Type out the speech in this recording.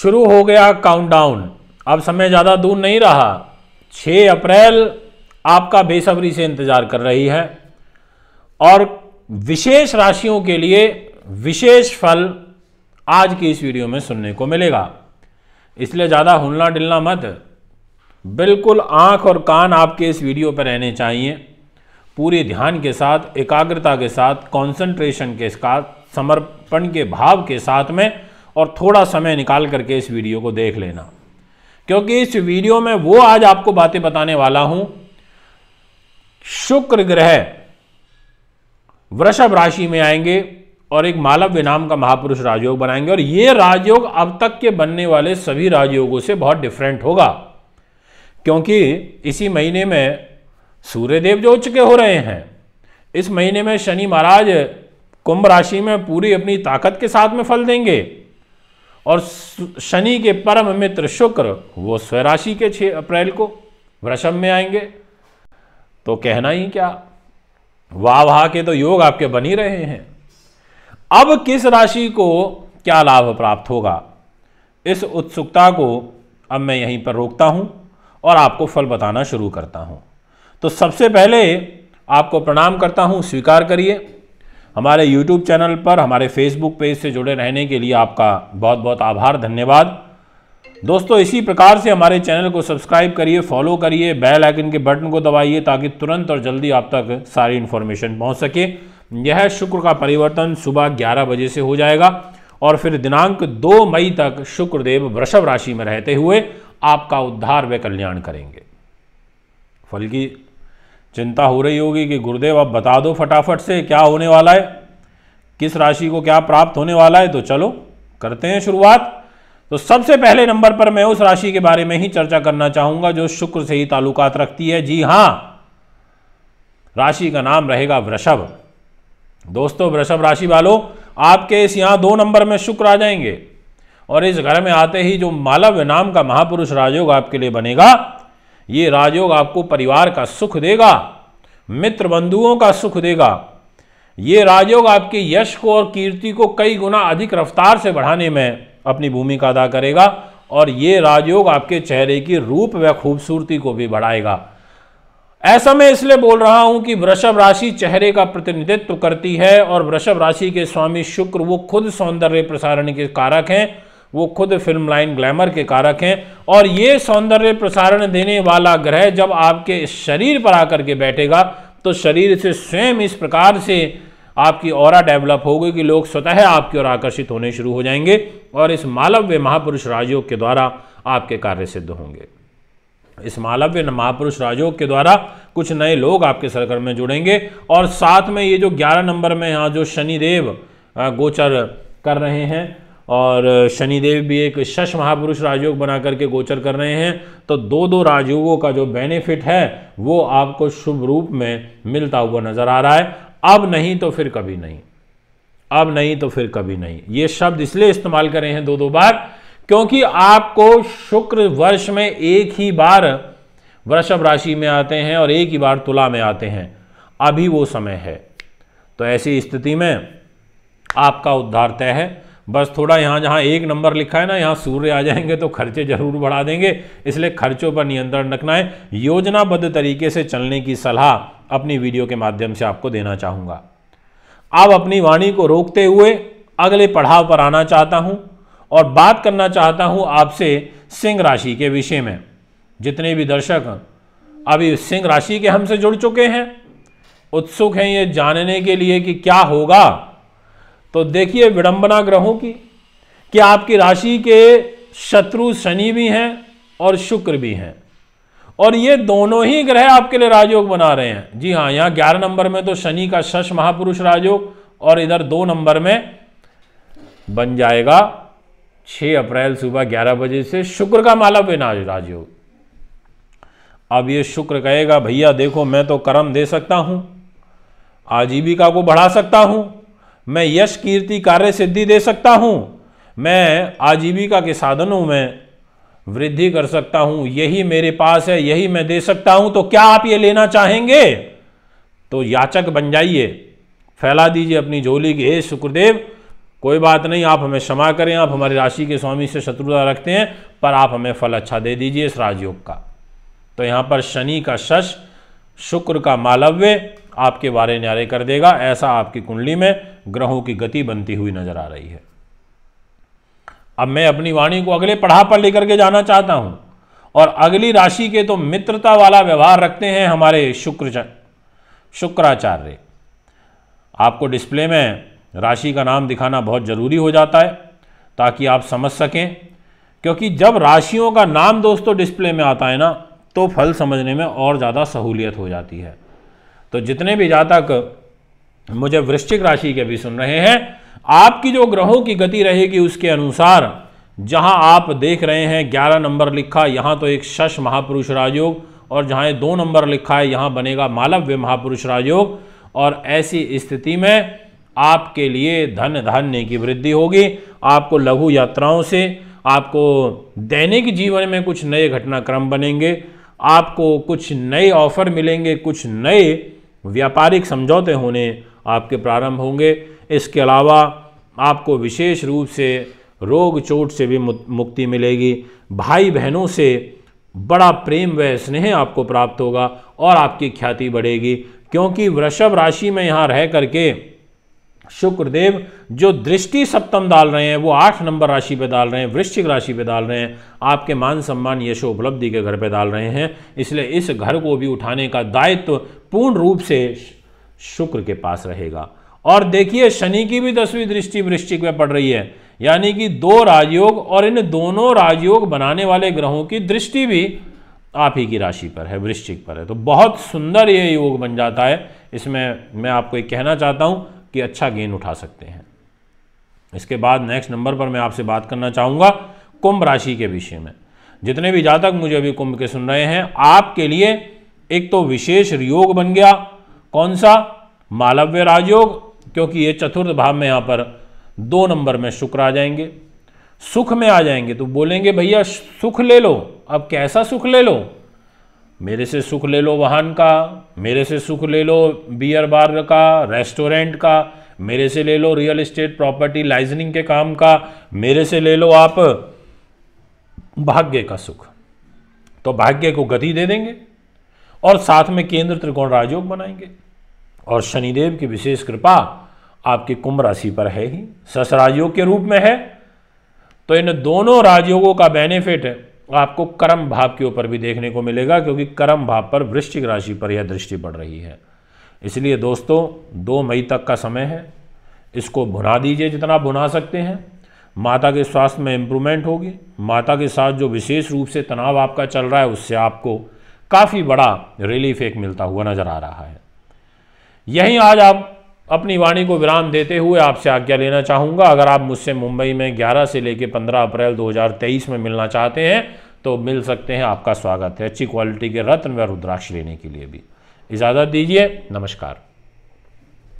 शुरू हो गया काउंटडाउन अब समय ज़्यादा दूर नहीं रहा 6 अप्रैल आपका बेसब्री से इंतज़ार कर रही है और विशेष राशियों के लिए विशेष फल आज की इस वीडियो में सुनने को मिलेगा इसलिए ज़्यादा हुलना डिलना मत बिल्कुल आँख और कान आपके इस वीडियो पर रहने चाहिए पूरे ध्यान के साथ एकाग्रता के साथ कंसंट्रेशन के साथ समर्पण के भाव के साथ में और थोड़ा समय निकाल करके इस वीडियो को देख लेना क्योंकि इस वीडियो में वो आज आपको बातें बताने वाला हूं शुक्र ग्रह वृषभ राशि में आएंगे और एक मालव्य नाम का महापुरुष राजयोग बनाएंगे और ये राजयोग अब तक के बनने वाले सभी राजयोगों से बहुत डिफरेंट होगा क्योंकि इसी महीने में सूर्यदेव जो उच्च के हो रहे हैं इस महीने में शनि महाराज कुंभ राशि में पूरी अपनी ताकत के साथ में फल देंगे और शनि के परम मित्र शुक्र वो स्वराशि के छह अप्रैल को वृषभ में आएंगे तो कहना ही क्या वाह वाह के तो योग आपके बन ही रहे हैं अब किस राशि को क्या लाभ प्राप्त होगा इस उत्सुकता को अब मैं यहीं पर रोकता हूं और आपको फल बताना शुरू करता हूं तो सबसे पहले आपको प्रणाम करता हूं स्वीकार करिए हमारे यूट्यूब चैनल पर हमारे फेसबुक पेज से जुड़े रहने के लिए आपका बहुत बहुत आभार धन्यवाद दोस्तों इसी प्रकार से हमारे चैनल को सब्सक्राइब करिए फॉलो करिए बेल आइकन के बटन को दबाइए ताकि तुरंत और जल्दी आप तक सारी इन्फॉर्मेशन पहुंच सके यह शुक्र का परिवर्तन सुबह 11 बजे से हो जाएगा और फिर दिनांक 2 मई तक शुक्रदेव वृषभ राशि में रहते हुए आपका उद्धार व कल्याण करेंगे फल की चिंता हो रही होगी कि गुरुदेव आप बता दो फटाफट से क्या होने वाला है किस राशि को क्या प्राप्त होने वाला है तो चलो करते हैं शुरुआत तो सबसे पहले नंबर पर मैं उस राशि के बारे में ही चर्चा करना चाहूंगा जो शुक्र से ही ताल्लुकात रखती है जी हां राशि का नाम रहेगा वृषभ दोस्तों वृषभ राशि वालों आपके इस यहां दो नंबर में शुक्र आ जाएंगे और इस घर में आते ही जो मालव नाम का महापुरुष राजयोग आपके लिए बनेगा ये राजयोग आपको परिवार का सुख देगा मित्र बंधुओं का सुख देगा ये राजयोग आपके यश को और कीर्ति को कई गुना अधिक रफ्तार से बढ़ाने में अपनी भूमिका अदा करेगा और ये राजयोग आपके चेहरे की रूप व खूबसूरती को भी बढ़ाएगा ऐसा मैं इसलिए बोल रहा हूं कि वृषभ राशि चेहरे का प्रतिनिधित्व करती है और वृषभ राशि के स्वामी शुक्र वो खुद सौंदर्य प्रसारण के कारक हैं वो खुद फिल्म लाइन ग्लैमर के कारक हैं और ये सौंदर्य प्रसारण देने वाला ग्रह जब आपके शरीर पर आकर के बैठेगा तो शरीर से स्वयं इस प्रकार से आपकी और डेवलप होगी कि लोग स्वतः आपकी ओर आकर्षित होने शुरू हो जाएंगे और इस मालव्य महापुरुष राजयोग के द्वारा आपके कार्य सिद्ध होंगे इस मालव्य महापुरुष राजयोग के द्वारा कुछ नए लोग आपके सर्कल में जुड़ेंगे और साथ में ये जो 11 नंबर में यहाँ जो शनिदेव गोचर कर रहे हैं और शनिदेव भी एक शश महापुरुष राजयोग बना करके गोचर कर रहे हैं तो दो दो राजयोगों का जो बेनिफिट है वो आपको शुभ रूप में मिलता हुआ नज़र आ रहा है अब नहीं तो फिर कभी नहीं अब नहीं तो फिर कभी नहीं ये शब्द इसलिए इस्तेमाल करें हैं दो दो बार क्योंकि आपको शुक्र वर्ष में एक ही बार वृषभ राशि में आते हैं और एक ही बार तुला में आते हैं अभी वो समय है तो ऐसी स्थिति में आपका उद्धार तय है बस थोड़ा यहाँ जहाँ एक नंबर लिखा है ना यहाँ सूर्य आ जाएंगे तो खर्चे जरूर बढ़ा देंगे इसलिए खर्चों पर नियंत्रण रखना है योजनाबद्ध तरीके से चलने की सलाह अपनी वीडियो के माध्यम से आपको देना चाहूँगा अब अपनी वाणी को रोकते हुए अगले पढ़ाव पर आना चाहता हूँ और बात करना चाहता हूँ आपसे सिंह राशि के विषय में जितने भी दर्शक अभी सिंह राशि के हमसे जुड़ चुके हैं उत्सुक हैं ये जानने के लिए कि क्या होगा तो देखिए विडंबना ग्रहों की कि आपकी राशि के शत्रु शनि भी हैं और शुक्र भी हैं और ये दोनों ही ग्रह आपके लिए राजयोग बना रहे हैं जी हाँ यहाँ ग्यारह नंबर में तो शनि का शश महापुरुष राजयोग और इधर दो नंबर में बन जाएगा 6 अप्रैल सुबह 11 बजे से शुक्र का माला विनाश राजयोग अब ये शुक्र कहेगा भैया देखो मैं तो कर्म दे सकता हूं आजीविका को बढ़ा सकता हूं मैं यश कीर्ति कार्य सिद्धि दे सकता हूँ मैं आजीविका के साधनों में वृद्धि कर सकता हूँ यही मेरे पास है यही मैं दे सकता हूँ तो क्या आप ये लेना चाहेंगे तो याचक बन जाइए फैला दीजिए अपनी झोली की हे शुक्रदेव कोई बात नहीं आप हमें क्षमा करें आप हमारी राशि के स्वामी से शत्रुता रखते हैं पर आप हमें फल अच्छा दे दीजिए इस राजयोग का तो यहाँ पर शनि का शश शुक्र का मालव्य आपके वारे न्यारे कर देगा ऐसा आपकी कुंडली में ग्रहों की गति बनती हुई नजर आ रही है अब मैं अपनी वाणी को अगले पढ़ा पर लेकर के जाना चाहता हूं और अगली राशि के तो मित्रता वाला व्यवहार रखते हैं हमारे शुक्र शुक्राचार्य आपको डिस्प्ले में राशि का नाम दिखाना बहुत ज़रूरी हो जाता है ताकि आप समझ सकें क्योंकि जब राशियों का नाम दोस्तों डिस्प्ले में आता है ना तो फल समझने में और ज़्यादा सहूलियत हो जाती है तो जितने भी जातक मुझे वृश्चिक राशि के भी सुन रहे हैं आपकी जो ग्रहों की गति रहेगी उसके अनुसार जहां आप देख रहे हैं ग्यारह नंबर लिखा यहाँ तो एक शश महापुरुष राजयोग और जहाँ दो नंबर लिखा है यहाँ बनेगा मालव्य महापुरुष राजयोग और ऐसी स्थिति में आपके लिए धन धान्य की वृद्धि होगी आपको लघु यात्राओं से आपको दैनिक जीवन में कुछ नए घटनाक्रम बनेंगे आपको कुछ नए ऑफर मिलेंगे कुछ नए व्यापारिक समझौते होने आपके प्रारंभ होंगे इसके अलावा आपको विशेष रूप से रोग चोट से भी मुक्ति मिलेगी भाई बहनों से बड़ा प्रेम व स्नेह आपको प्राप्त होगा और आपकी ख्याति बढ़ेगी क्योंकि वृषभ राशि में यहाँ रह करके शुक्रदेव जो दृष्टि सप्तम डाल रहे हैं वो आठ नंबर राशि पे डाल रहे हैं वृश्चिक राशि पे डाल रहे हैं आपके मान सम्मान यशो उपलब्धि के घर पे डाल रहे हैं इसलिए इस घर को भी उठाने का दायित्व पूर्ण रूप से शुक्र के पास रहेगा और देखिए शनि की भी दसवीं दृष्टि वृश्चिक में पड़ रही है यानी कि दो राजयोग और इन दोनों राजयोग बनाने वाले ग्रहों की दृष्टि भी आप ही की राशि पर है वृश्चिक पर है तो बहुत सुंदर ये योग बन जाता है इसमें मैं आपको एक कहना चाहता हूँ कि अच्छा गेन उठा सकते हैं इसके बाद नेक्स्ट नंबर पर मैं आपसे बात करना चाहूँगा कुंभ राशि के विषय में जितने भी जातक मुझे अभी कुंभ के सुन रहे हैं आपके लिए एक तो विशेष योग बन गया कौन सा मालव्य राजयोग क्योंकि ये चतुर्थ भाव में यहाँ पर दो नंबर में शुक्र आ जाएंगे सुख में आ जाएंगे तो बोलेंगे भैया सुख ले लो अब कैसा सुख ले लो मेरे से सुख ले लो वाहन का मेरे से सुख ले लो बियर बार का रेस्टोरेंट का मेरे से ले लो रियल इस्टेट प्रॉपर्टी लाइजनिंग के काम का मेरे से ले लो आप भाग्य का सुख तो भाग्य को गति दे देंगे और साथ में केंद्र त्रिकोण राजयोग बनाएंगे और शनिदेव की विशेष कृपा आपकी कुंभ राशि पर है ही सस राजयोग के रूप में है तो इन दोनों राजयोगों का बेनिफिट आपको कर्म भाव के ऊपर भी देखने को मिलेगा क्योंकि कर्म भाव पर वृश्चिक राशि पर यह दृष्टि पड़ रही है इसलिए दोस्तों दो मई तक का समय है इसको भुना दीजिए जितना आप भुना सकते हैं माता के स्वास्थ्य में इम्प्रूवमेंट होगी माता के साथ जो विशेष रूप से तनाव आपका चल रहा है उससे आपको काफ़ी बड़ा रिलीफ एक मिलता हुआ नज़र आ रहा है यहीं आज आप अपनी वाणी को विराम देते हुए आपसे आज्ञा लेना चाहूँगा अगर आप मुझसे मुंबई में 11 से लेकर 15 अप्रैल 2023 में मिलना चाहते हैं तो मिल सकते हैं आपका स्वागत है अच्छी क्वालिटी के रत्न व रुद्राक्ष लेने के लिए भी इजाज़त दीजिए नमस्कार